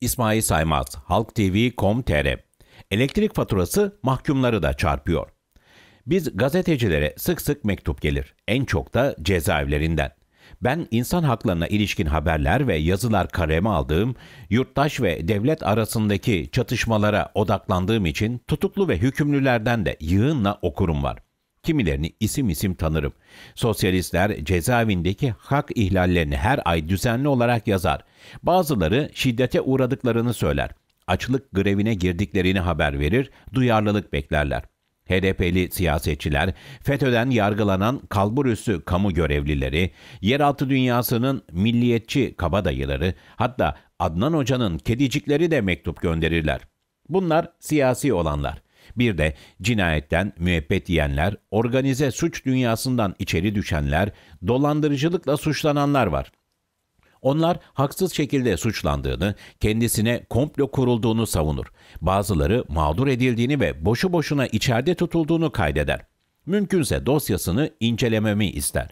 İsmail Saymaz, halktv.com.tr Elektrik faturası mahkumları da çarpıyor. Biz gazetecilere sık sık mektup gelir. En çok da cezaevlerinden. Ben insan haklarına ilişkin haberler ve yazılar kareme aldığım, yurttaş ve devlet arasındaki çatışmalara odaklandığım için tutuklu ve hükümlülerden de yığınla okurum var. Kimilerini isim isim tanırım. Sosyalistler cezaevindeki hak ihlallerini her ay düzenli olarak yazar. Bazıları şiddete uğradıklarını söyler. Açlık grevine girdiklerini haber verir, duyarlılık beklerler. HDP'li siyasetçiler, FETÖ'den yargılanan kalburüstü kamu görevlileri, yeraltı dünyasının milliyetçi kabadayıları, hatta Adnan Hoca'nın kedicikleri de mektup gönderirler. Bunlar siyasi olanlar. Bir de cinayetten müebbet yiyenler, organize suç dünyasından içeri düşenler, dolandırıcılıkla suçlananlar var. Onlar haksız şekilde suçlandığını, kendisine komplo kurulduğunu savunur. Bazıları mağdur edildiğini ve boşu boşuna içeride tutulduğunu kaydeder. Mümkünse dosyasını incelememi ister.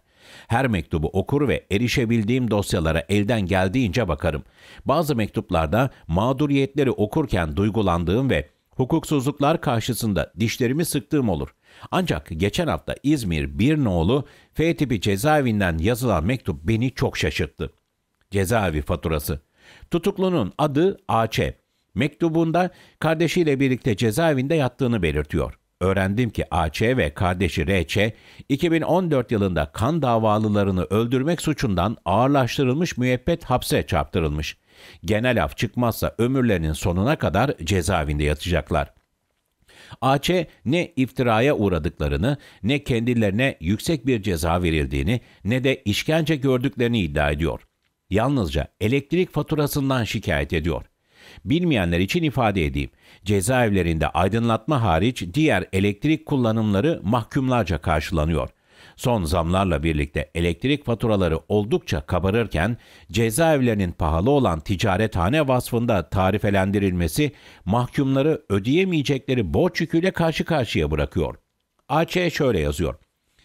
Her mektubu okur ve erişebildiğim dosyalara elden geldiğince bakarım. Bazı mektuplarda mağduriyetleri okurken duygulandığım ve Hukuksuzluklar karşısında dişlerimi sıktığım olur. Ancak geçen hafta İzmir Birnoğlu F tipi cezaevinden yazılan mektup beni çok şaşırttı. Cezaevi faturası. Tutuklunun adı A.Ç. Mektubunda kardeşiyle birlikte cezaevinde yattığını belirtiyor. Öğrendim ki A.Ç. ve kardeşi R.Ç. 2014 yılında kan davalılarını öldürmek suçundan ağırlaştırılmış müebbet hapse çarptırılmış.'' Genel af çıkmazsa ömürlerinin sonuna kadar cezaevinde yatacaklar. AÇ ne iftiraya uğradıklarını, ne kendilerine yüksek bir ceza verildiğini, ne de işkence gördüklerini iddia ediyor. Yalnızca elektrik faturasından şikayet ediyor. Bilmeyenler için ifade edeyim. Cezaevlerinde aydınlatma hariç diğer elektrik kullanımları mahkumlarca karşılanıyor. Son zamlarla birlikte elektrik faturaları oldukça kabarırken cezaevlerinin pahalı olan ticarethane vasfında tarifelendirilmesi mahkumları ödeyemeyecekleri borç yüküyle karşı karşıya bırakıyor. AÇ şöyle yazıyor.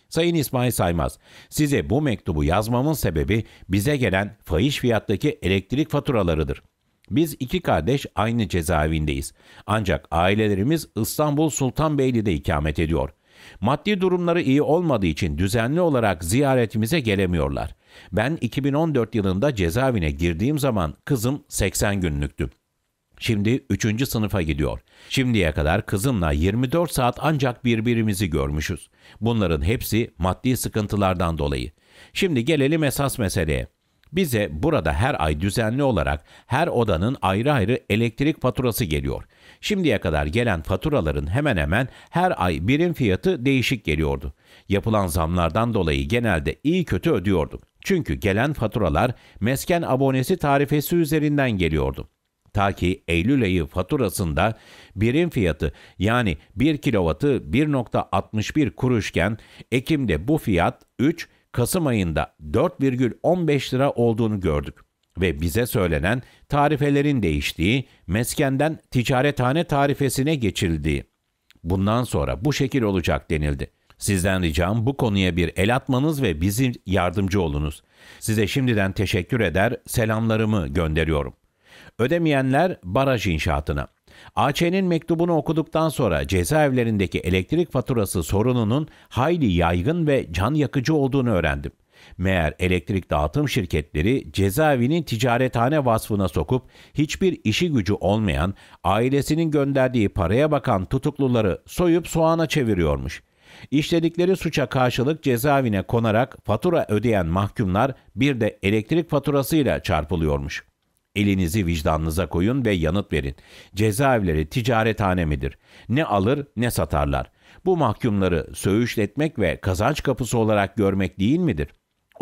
Sayın İsmail Saymaz, size bu mektubu yazmamın sebebi bize gelen faiz fiyattaki elektrik faturalarıdır. Biz iki kardeş aynı cezaevindeyiz. Ancak ailelerimiz İstanbul Sultanbeyli'de ikamet ediyor.'' Maddi durumları iyi olmadığı için düzenli olarak ziyaretimize gelemiyorlar. Ben 2014 yılında cezaevine girdiğim zaman kızım 80 günlüktü. Şimdi 3. sınıfa gidiyor. Şimdiye kadar kızımla 24 saat ancak birbirimizi görmüşüz. Bunların hepsi maddi sıkıntılardan dolayı. Şimdi gelelim esas meseleye. Bize burada her ay düzenli olarak her odanın ayrı ayrı elektrik faturası geliyor. Şimdiye kadar gelen faturaların hemen hemen her ay birim fiyatı değişik geliyordu. Yapılan zamlardan dolayı genelde iyi kötü ödüyordum. Çünkü gelen faturalar mesken abonesi tarifesi üzerinden geliyordu. Ta ki Eylül ayı faturasında birim fiyatı yani 1 kilovatı 1.61 kuruşken Ekim'de bu fiyat 3, Kasım ayında 4,15 lira olduğunu gördük ve bize söylenen tarifelerin değiştiği, meskenden ticarethane tarifesine geçildiği. Bundan sonra bu şekil olacak denildi. Sizden ricam bu konuya bir el atmanız ve bizim yardımcı olunuz. Size şimdiden teşekkür eder, selamlarımı gönderiyorum. Ödemeyenler baraj inşaatına. AÇ'nin mektubunu okuduktan sonra cezaevlerindeki elektrik faturası sorununun hayli yaygın ve can yakıcı olduğunu öğrendim. Meğer elektrik dağıtım şirketleri cezaevinin ticarethane vasfına sokup hiçbir işi gücü olmayan, ailesinin gönderdiği paraya bakan tutukluları soyup soğana çeviriyormuş. İşledikleri suça karşılık cezaevine konarak fatura ödeyen mahkumlar bir de elektrik faturasıyla çarpılıyormuş.'' Elinizi vicdanınıza koyun ve yanıt verin. Cezaevleri ticarethane midir? Ne alır ne satarlar. Bu mahkumları söğüşletmek ve kazanç kapısı olarak görmek değil midir?''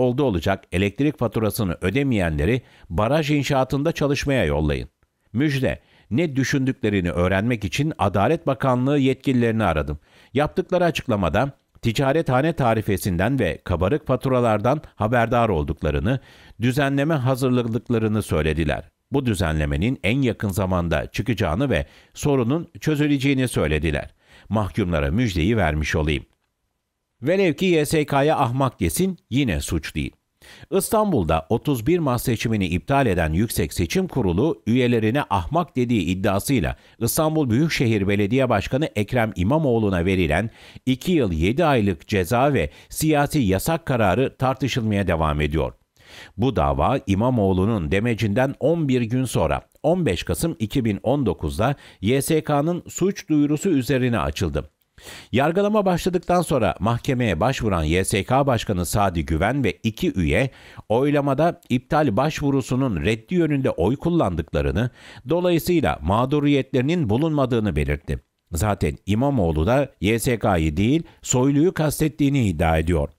oldu olacak elektrik faturasını ödemeyenleri baraj inşaatında çalışmaya yollayın. Müjde, ne düşündüklerini öğrenmek için Adalet Bakanlığı yetkililerini aradım. Yaptıkları açıklamada ticarethane tarifesinden ve kabarık faturalardan haberdar olduklarını, düzenleme hazırladıklarını söylediler. Bu düzenlemenin en yakın zamanda çıkacağını ve sorunun çözüleceğini söylediler. Mahkumlara müjdeyi vermiş olayım. Velev ki YSK'ya ahmak desin yine suç değil. İstanbul'da 31 Mart seçimini iptal eden Yüksek Seçim Kurulu üyelerine ahmak dediği iddiasıyla İstanbul Büyükşehir Belediye Başkanı Ekrem İmamoğlu'na verilen 2 yıl 7 aylık ceza ve siyasi yasak kararı tartışılmaya devam ediyor. Bu dava İmamoğlu'nun demecinden 11 gün sonra 15 Kasım 2019'da YSK'nın suç duyurusu üzerine açıldı. Yargılama başladıktan sonra mahkemeye başvuran YSK Başkanı Sadi Güven ve iki üye oylamada iptal başvurusunun reddi yönünde oy kullandıklarını, dolayısıyla mağduriyetlerinin bulunmadığını belirtti. Zaten İmamoğlu da YSK'yı değil soyluyu kastettiğini iddia ediyor.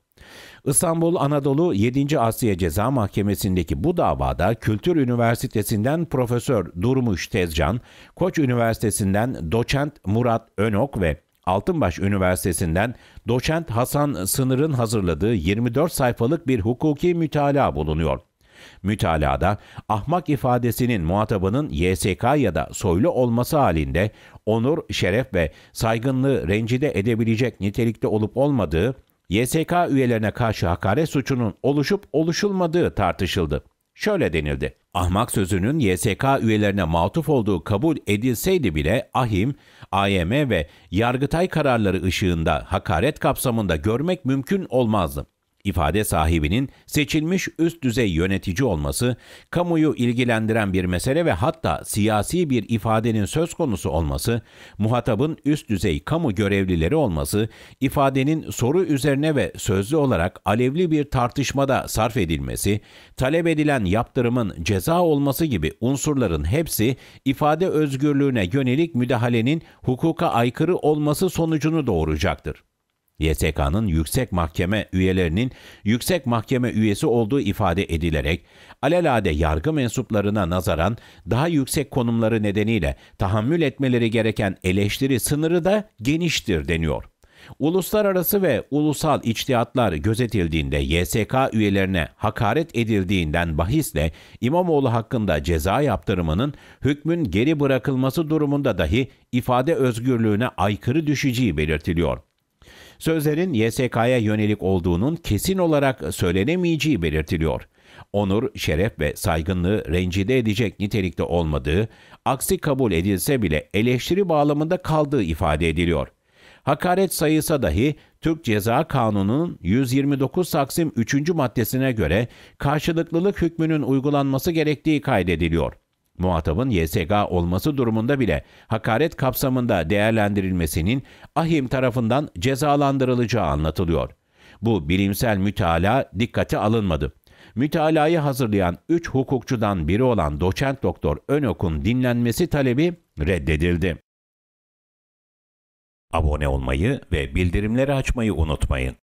İstanbul Anadolu 7. Asya Ceza Mahkemesi'ndeki bu davada Kültür Üniversitesi'nden Profesör Durmuş Tezcan, Koç Üniversitesi'nden Doçent Murat Önok ve Altınbaş Üniversitesi'nden doçent Hasan Sınır'ın hazırladığı 24 sayfalık bir hukuki mütalaa bulunuyor. Mütalada ahmak ifadesinin muhatabının YSK ya da soylu olması halinde onur, şeref ve saygınlığı rencide edebilecek nitelikte olup olmadığı, YSK üyelerine karşı hakaret suçunun oluşup oluşulmadığı tartışıldı. Şöyle denildi. Ahmak sözünün YSK üyelerine matuf olduğu kabul edilseydi bile ahim, AYM ve Yargıtay kararları ışığında hakaret kapsamında görmek mümkün olmazdı. İfade sahibinin seçilmiş üst düzey yönetici olması, kamuyu ilgilendiren bir mesele ve hatta siyasi bir ifadenin söz konusu olması, muhatabın üst düzey kamu görevlileri olması, ifadenin soru üzerine ve sözlü olarak alevli bir tartışmada sarf edilmesi, talep edilen yaptırımın ceza olması gibi unsurların hepsi ifade özgürlüğüne yönelik müdahalenin hukuka aykırı olması sonucunu doğuracaktır. YSK'nın yüksek mahkeme üyelerinin yüksek mahkeme üyesi olduğu ifade edilerek alelade yargı mensuplarına nazaran daha yüksek konumları nedeniyle tahammül etmeleri gereken eleştiri sınırı da geniştir deniyor. Uluslararası ve ulusal içtihatlar gözetildiğinde YSK üyelerine hakaret edildiğinden bahisle İmamoğlu hakkında ceza yaptırımının hükmün geri bırakılması durumunda dahi ifade özgürlüğüne aykırı düşeceği belirtiliyor. Sözlerin YSK'ya yönelik olduğunun kesin olarak söylenemeyeceği belirtiliyor. Onur, şeref ve saygınlığı rencide edecek nitelikte olmadığı, aksi kabul edilse bile eleştiri bağlamında kaldığı ifade ediliyor. Hakaret sayısı dahi Türk Ceza Kanunu'nun 129 Taksim 3. maddesine göre karşılıklılık hükmünün uygulanması gerektiği kaydediliyor muhatabın YSK olması durumunda bile hakaret kapsamında değerlendirilmesinin ahim tarafından cezalandırılacağı anlatılıyor. Bu bilimsel mütalaa dikkate alınmadı. Mütalayı hazırlayan 3 hukukçudan biri olan doçent doktor Önok'un dinlenmesi talebi reddedildi. Abone olmayı ve bildirimleri açmayı unutmayın.